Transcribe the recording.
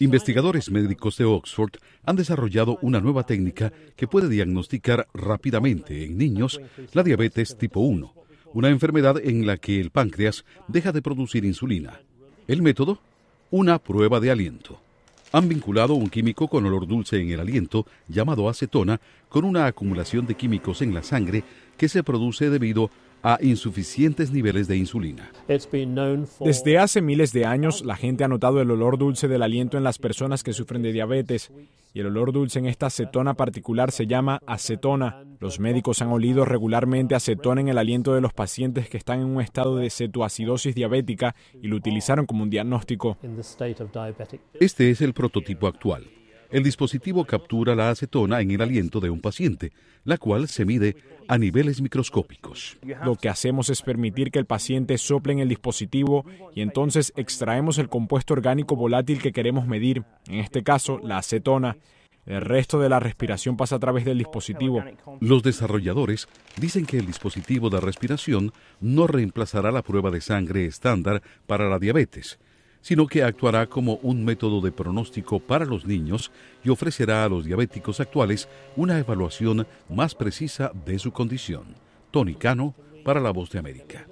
Investigadores médicos de Oxford han desarrollado una nueva técnica que puede diagnosticar rápidamente en niños la diabetes tipo 1, una enfermedad en la que el páncreas deja de producir insulina. El método, una prueba de aliento. Han vinculado un químico con olor dulce en el aliento, llamado acetona, con una acumulación de químicos en la sangre que se produce debido a a insuficientes niveles de insulina. Desde hace miles de años, la gente ha notado el olor dulce del aliento en las personas que sufren de diabetes, y el olor dulce en esta acetona particular se llama acetona. Los médicos han olido regularmente acetona en el aliento de los pacientes que están en un estado de cetoacidosis diabética y lo utilizaron como un diagnóstico. Este es el prototipo actual el dispositivo captura la acetona en el aliento de un paciente, la cual se mide a niveles microscópicos. Lo que hacemos es permitir que el paciente sople en el dispositivo y entonces extraemos el compuesto orgánico volátil que queremos medir, en este caso la acetona. El resto de la respiración pasa a través del dispositivo. Los desarrolladores dicen que el dispositivo de respiración no reemplazará la prueba de sangre estándar para la diabetes, sino que actuará como un método de pronóstico para los niños y ofrecerá a los diabéticos actuales una evaluación más precisa de su condición. Tony Cano para La Voz de América.